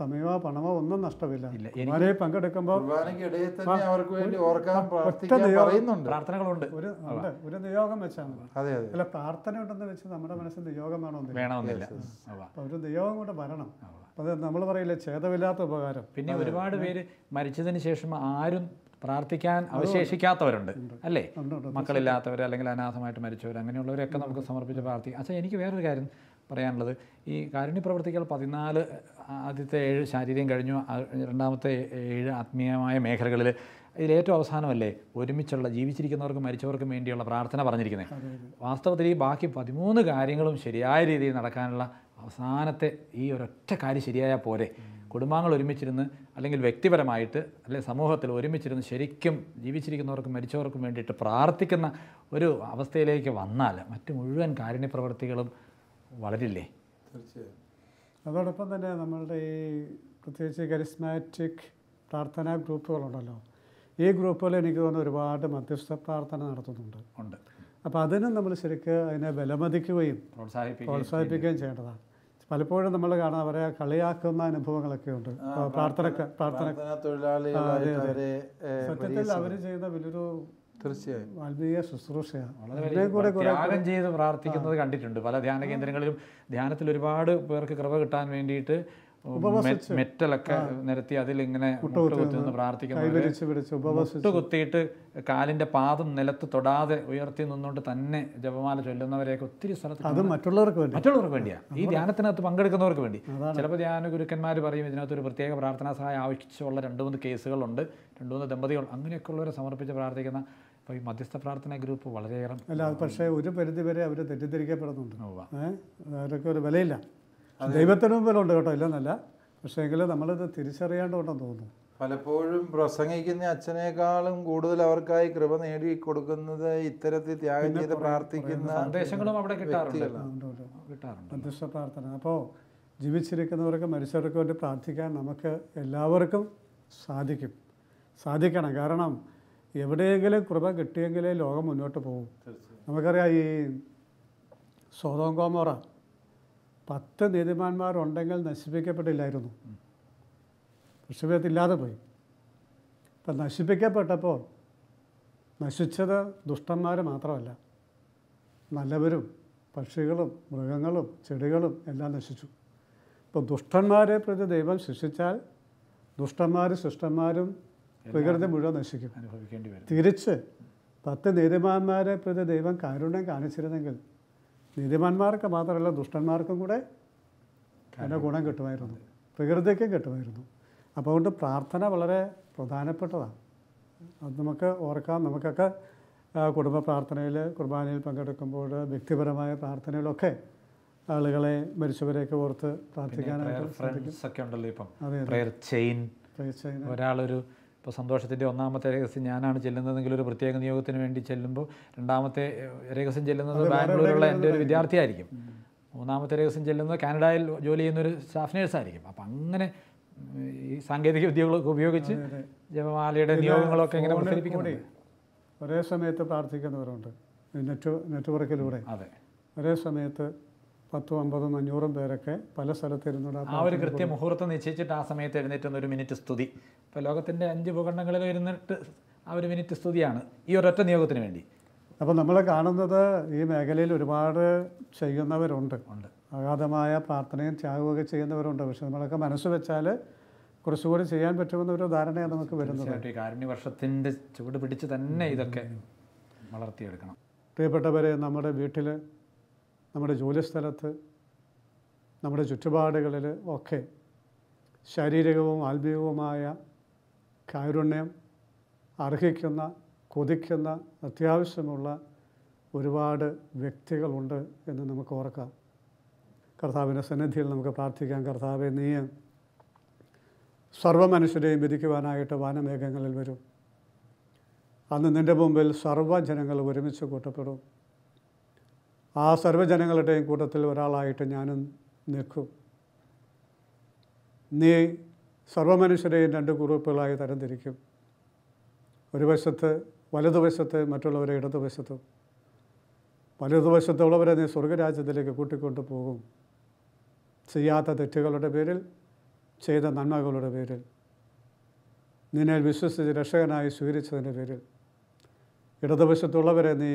സമയമോ പണമോ ഒന്നും നഷ്ടമില്ല അവരെ പങ്കെടുക്കുമ്പോൾ പ്രാർത്ഥനകളുണ്ട് ഒരു ഒരു നിയോഗം വെച്ചാണ് അല്ല പ്രാർത്ഥന ഉണ്ടെന്ന് വെച്ച് നമ്മുടെ മനസ്സിൽ നിയോഗം വേണമെന്നില്ല ഒരു നിയോഗം കൊണ്ട് വരണം അത് നമ്മൾ പറയില്ലേ ഛേദമില്ലാത്ത ഉപകാരം പിന്നെ ഒരുപാട് പേര് മരിച്ചതിന് ശേഷം ആരും പ്രാർത്ഥിക്കാൻ അവശേഷിക്കാത്തവരുണ്ട് അല്ലേ മക്കളില്ലാത്തവർ അല്ലെങ്കിൽ അനാഥമായിട്ട് മരിച്ചവർ അങ്ങനെയുള്ളവരൊക്കെ നമുക്ക് സമർപ്പിച്ച് പ്രാർത്ഥിക്കാം അച്ഛാ എനിക്ക് വേറൊരു കാര്യം പറയാനുള്ളത് ഈ കാരുണ്യ പ്രവർത്തികൾ പതിനാല് ആദ്യത്തെ ഏഴ് ശാരീരികം കഴിഞ്ഞു രണ്ടാമത്തെ ഏഴ് ആത്മീയമായ മേഖലകളിൽ ഇതിലേറ്റവും അവസാനമല്ലേ ഒരുമിച്ചുള്ള ജീവിച്ചിരിക്കുന്നവർക്കും മരിച്ചവർക്കും വേണ്ടിയുള്ള പ്രാർത്ഥന പറഞ്ഞിരിക്കുന്നത് വാസ്തവത്തിൽ ഈ ബാക്കി പതിമൂന്ന് കാര്യങ്ങളും ശരിയായ രീതിയിൽ നടക്കാനുള്ള അവസാനത്തെ ഈ ഒരൊറ്റ കാര്യം ശരിയായാൽ പോരെ കുടുംബാംഗങ്ങൾ ഒരുമിച്ചിരുന്ന് അല്ലെങ്കിൽ വ്യക്തിപരമായിട്ട് അല്ലെങ്കിൽ സമൂഹത്തിൽ ഒരുമിച്ചിരുന്ന് ശരിക്കും ജീവിച്ചിരിക്കുന്നവർക്കും മരിച്ചവർക്കും വേണ്ടിയിട്ട് പ്രാർത്ഥിക്കുന്ന ഒരു അവസ്ഥയിലേക്ക് വന്നാൽ മറ്റു മുഴുവൻ കാരുണ്യപ്രവർത്തികളും വളരില്ലേ തീർച്ചയായും അതോടൊപ്പം തന്നെ നമ്മളുടെ ഈ പ്രത്യേകിച്ച് കരിസ്മാറ്റിക് പ്രാർത്ഥനാ ഗ്രൂപ്പുകളുണ്ടല്ലോ ഈ ഗ്രൂപ്പുകൾ എനിക്ക് തോന്നുന്നു ഒരുപാട് മധ്യസ്ഥ പ്രാർത്ഥന നടത്തുന്നുണ്ട് ഉണ്ട് അപ്പോൾ അതിനും നമ്മൾ ശരിക്കും അതിനെ ബലമതിക്കുകയും പ്രോത്സാഹിപ്പിക്കുകയും ചെയ്യേണ്ടതാണ് പലപ്പോഴും നമ്മൾ കാണാൻ പറയാ കളിയാക്കുന്ന അനുഭവങ്ങളൊക്കെ ഉണ്ട് പ്രാർത്ഥന സത്യത്തിൽ അവർ ചെയ്യുന്ന വലിയൊരു തീർച്ചയായും ത്യാഗം ചെയ്ത് പ്രാർത്ഥിക്കുന്നത് കണ്ടിട്ടുണ്ട് പല ധ്യാന കേന്ദ്രങ്ങളിലും ധ്യാനത്തിൽ ഒരുപാട് പേർക്ക് കൃപ കിട്ടാൻ വേണ്ടിയിട്ട് മെറ്റലൊക്കെ നിരത്തി അതിലിങ്ങനെ മുട്ടുകുത്തുനിന്ന് പ്രാർത്ഥിക്കുന്നത് കുത്തിയിട്ട് കാലിന്റെ പാദം നിലത്ത് തൊടാതെ ഉയർത്തി നിന്നുകൊണ്ട് തന്നെ ജപമാല ചൊല്ലുന്നവരെയൊക്കെ ഒത്തിരി സ്ഥലത്ത് അത് മറ്റുള്ളവർക്ക് വേണ്ടി മറ്റുള്ളവർക്ക് വേണ്ടിയാണ് ഈ ധ്യാനത്തിനകത്ത് പങ്കെടുക്കുന്നവർക്ക് വേണ്ടി ചിലപ്പോൾ ധ്യാന ഗുരുക്കന്മാർ പറയും ഇതിനകത്ത് ഒരു പ്രത്യേക പ്രാർത്ഥനാ സഹായം ആവശ്യമുള്ള രണ്ട് മൂന്ന് കേസുകളുണ്ട് രണ്ട് മൂന്ന് ദമ്പതികൾ അങ്ങനെയൊക്കെയുള്ളവരെ സമർപ്പിച്ച് പ്രാർത്ഥിക്കുന്ന അപ്പോൾ ഈ മധ്യസ്ഥ പ്രാർത്ഥന ഗ്രൂപ്പ് വളരെയേറെ അല്ല പക്ഷേ ഒരു പരിധി വരെ അവർ തെറ്റിദ്ധരിക്കപ്പെടുന്നുണ്ട് അവരൊക്കെ ഒരു വിലയില്ല ദൈവത്തിന് ഉണ്ട് കേട്ടോ ഇല്ലെന്നല്ല പക്ഷേ എങ്കിലും നമ്മളിത് തിരിച്ചറിയാണ്ടുണ്ടെന്ന് തോന്നുന്നു പലപ്പോഴും പ്രസംഗിക്കുന്ന അച്ഛനേക്കാളും കൂടുതൽ അവർക്കായി കൃപ നേടി കൊടുക്കുന്നത് ഇത്തരത്തിൽ ത്യാഗം ചെയ്ത് പ്രാർത്ഥിക്കുന്ന സന്ദേശങ്ങളും അവിടെ പ്രത്യക്ഷ പ്രാർത്ഥന അപ്പോൾ ജീവിച്ചിരിക്കുന്നവർക്ക് മരിച്ചവർക്ക് വേണ്ടി പ്രാർത്ഥിക്കാൻ നമുക്ക് എല്ലാവർക്കും സാധിക്കും സാധിക്കണം കാരണം എവിടെയെങ്കിലും കൃപ കിട്ടിയെങ്കിലേ ലോകം മുന്നോട്ട് പോകും നമുക്കറിയാം ഈ സ്വതോങ്കോമോറ പത്ത് നീതിമാന്മാരുണ്ടെങ്കിൽ നശിപ്പിക്കപ്പെട്ടില്ലായിരുന്നു ഋഷഭത്തില്ലാതെ പോയി അപ്പം നശിപ്പിക്കപ്പെട്ടപ്പോൾ നശിച്ചത് ദുഷ്ടന്മാർ മാത്രമല്ല നല്ലവരും പക്ഷികളും മൃഗങ്ങളും ചെടികളും എല്ലാം നശിച്ചു ഇപ്പോൾ ദുഷ്ടന്മാരെ പ്രതി ദൈവം ശിക്ഷിച്ചാൽ ദുഷ്ടന്മാരും ശിഷ്ടന്മാരും പ്രകൃതി മുഴുവൻ നശിക്കും അനുഭവിക്കേണ്ടി വരും തിരിച്ച് പത്ത് നീതിമാന്മാരെ പ്രതി ദൈവം കാരുണ്യം കാണിച്ചിരുന്നെങ്കിൽ നീതിമാന്മാർക്ക് മാത്രമല്ല ദുഷ്ടന്മാർക്കും കൂടെ അതിൻ്റെ ഗുണം കിട്ടുമായിരുന്നു പ്രകൃതിക്കും കിട്ടുമായിരുന്നു അപ്പോൾ അതുകൊണ്ട് പ്രാർത്ഥന വളരെ പ്രധാനപ്പെട്ടതാണ് അത് നമുക്ക് ഓർക്കാം നമുക്കൊക്കെ കുടുംബ പ്രാർത്ഥനയിൽ കുർബാനയിൽ പങ്കെടുക്കുമ്പോൾ വ്യക്തിപരമായ പ്രാർത്ഥനയിലൊക്കെ ആളുകളെ മരിച്ചവരെയൊക്കെ ഓർത്ത് പ്രാർത്ഥിക്കാനായിട്ട് ഒക്കെ ഉണ്ടല്ലോ ഇപ്പം ഒരാളൊരു ഇപ്പോൾ സന്തോഷത്തിൻ്റെ ഒന്നാമത്തെ രഹസ്യം ഞാനാണ് ചെല്ലുന്നതെങ്കിൽ ഒരു പ്രത്യേക നിയോഗത്തിന് വേണ്ടി ചെല്ലുമ്പോൾ രണ്ടാമത്തെ രഹസ്യം ചെല്ലുന്നത് ബാംഗ്ലൂരിലുള്ള എൻ്റെ ഒരു വിദ്യാർത്ഥിയായിരിക്കും മൂന്നാമത്തെ രഹസ്യം ചെല്ലുന്നത് കാനഡയിൽ ജോലി ചെയ്യുന്ന ഒരു സ്റ്റാഫ് നേഴ്സായിരിക്കും അപ്പം അങ്ങനെ ഈ സാങ്കേതിക വിദ്യകളൊക്കെ ഉപയോഗിച്ച് ജപമാലയുടെ നിയോഗങ്ങളൊക്കെ ഇങ്ങനെ പ്രചരിപ്പിക്കുന്നത് ഒരേ സമയത്ത് പ്രാർത്ഥിക്കുന്നവരുണ്ട് നെറ്റ് നെറ്റ്വർക്കിലൂടെ അതെ ഒരേ സമയത്ത് പത്തും അമ്പതും അഞ്ഞൂറും പേരൊക്കെ പല സ്ഥലത്തിരുന്നിട്ട് ആ ഒരു കൃത്യ മുഹൂർത്തം നിശ്ചയിച്ചിട്ട് ആ സമയത്ത് എഴുന്നേറ്റുന്ന ഒരു മിനിറ്റ് സ്തുതി ഇപ്പോൾ ലോകത്തിൻ്റെ അഞ്ച് ഭൂഖണ്ഡങ്ങളിൽ ഇരുന്നിട്ട് ആ ഒരു മിനിറ്റ് സ്തുതിയാണ് ഈ ഒരൊറ്റ നിയോഗത്തിന് വേണ്ടി അപ്പോൾ നമ്മൾ കാണുന്നത് ഈ മേഖലയിൽ ഒരുപാട് ചെയ്യുന്നവരുണ്ട് ഉണ്ട് അഗാധമായ പ്രാർത്ഥനയും ത്യാഗമൊക്കെ ചെയ്യുന്നവരുണ്ട് പക്ഷെ നമ്മളൊക്കെ മനസ്സ് വെച്ചാൽ കുറച്ചുകൂടി ചെയ്യാൻ പറ്റുമെന്ന ഒരു ധാരണയാണ് നമുക്ക് വരുന്നത് കാരുണ്യ വർഷത്തിൻ്റെ ചുവട് പിടിച്ച് തന്നെ ഇതൊക്കെ വളർത്തിയെടുക്കണം പ്രിയപ്പെട്ടവരെ നമ്മുടെ വീട്ടിൽ നമ്മുടെ ജോലിസ്ഥലത്ത് നമ്മുടെ ചുറ്റുപാടുകളിൽ ഒക്കെ ശാരീരികവും ആത്മീയവുമായ കാരുണ്യം അർഹിക്കുന്ന കൊതിക്കുന്ന അത്യാവശ്യമുള്ള ഒരുപാട് വ്യക്തികളുണ്ട് എന്ന് നമുക്ക് ഓർക്കാം കർത്താവിൻ്റെ സന്നിധിയിൽ നമുക്ക് പ്രാർത്ഥിക്കാം കർത്താവെ നീ മനുഷ്യരെയും വിധിക്കുവാനായിട്ട് വാനമേഘങ്ങളിൽ വരും അന്ന് നിൻ്റെ മുമ്പിൽ സർവ്വജനങ്ങൾ ഒരുമിച്ച് കൂട്ടപ്പെടും ആ സർവ്വജനങ്ങളുടെയും കൂട്ടത്തിൽ ഒരാളായിട്ട് ഞാനും നിൽക്കും നീ സർവമനുഷ്യരെയും രണ്ട് ഗ്രൂപ്പുകളായി തരംതിരിക്കും ഒരു വശത്ത് വലതുവശത്ത് മറ്റുള്ളവരെ ഇടതുവശത്തും വലതുവശത്തുള്ളവരെ നീ സ്വർഗരാജ്യത്തിലേക്ക് കൂട്ടിക്കൊണ്ടു പോകും ചെയ്യാത്ത തെറ്റുകളുടെ പേരിൽ ചെയ്ത നന്മകളുടെ പേരിൽ നിന്നെ വിശ്വസിച്ച് രക്ഷകനായി സ്വീകരിച്ചതിൻ്റെ പേരിൽ ഇടതുവശത്തുള്ളവരെ നീ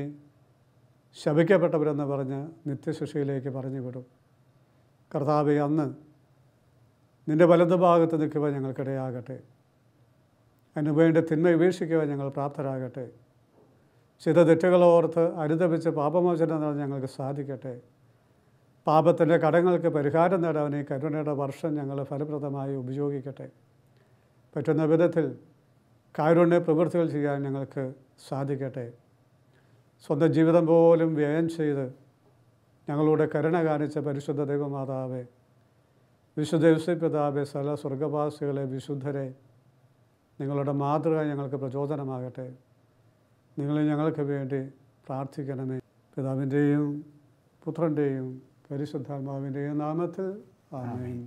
ശപിക്കപ്പെട്ടവരെന്ന് പറഞ്ഞ് നിത്യശിക്ഷയിലേക്ക് പറഞ്ഞു വിടും കർത്താവെ അന്ന് നിൻ്റെ വലതുഭാഗത്ത് നിൽക്കുക ഞങ്ങൾക്കിടയാകട്ടെ വേണ്ടി തിന്മ ഉപേക്ഷിക്കുക ഞങ്ങൾ പ്രാപ്തരാകട്ടെ ചിത തെറ്റുകൾ ഓർത്ത് അനുദപിച്ച് പാപമോചനം നേടാൻ ഞങ്ങൾക്ക് സാധിക്കട്ടെ പാപത്തിൻ്റെ കടങ്ങൾക്ക് പരിഹാരം നേടാൻ ഈ കരുണയുടെ വർഷം ഞങ്ങൾ ഫലപ്രദമായി ഉപയോഗിക്കട്ടെ പറ്റുന്ന വിധത്തിൽ കാരുണ്യ പ്രവൃത്തികൾ ചെയ്യാൻ ഞങ്ങൾക്ക് സാധിക്കട്ടെ സ്വന്തം ജീവിതം പോലും വ്യയം ചെയ്ത് ഞങ്ങളുടെ കരുണ കാണിച്ച പരിശുദ്ധ ദൈവമാതാവേ വിശുദ്ധ യുസൈപ്പിതാവെ സകല സ്വർഗവാസികളെ വിശുദ്ധരെ നിങ്ങളുടെ മാതൃക ഞങ്ങൾക്ക് പ്രചോദനമാകട്ടെ നിങ്ങൾ ഞങ്ങൾക്ക് വേണ്ടി പ്രാർത്ഥിക്കണമേ പിതാവിൻ്റെയും പുത്രൻ്റെയും പരിശുദ്ധാത്മാവിൻ്റെയും നാമത്തിൽ ആമേൻ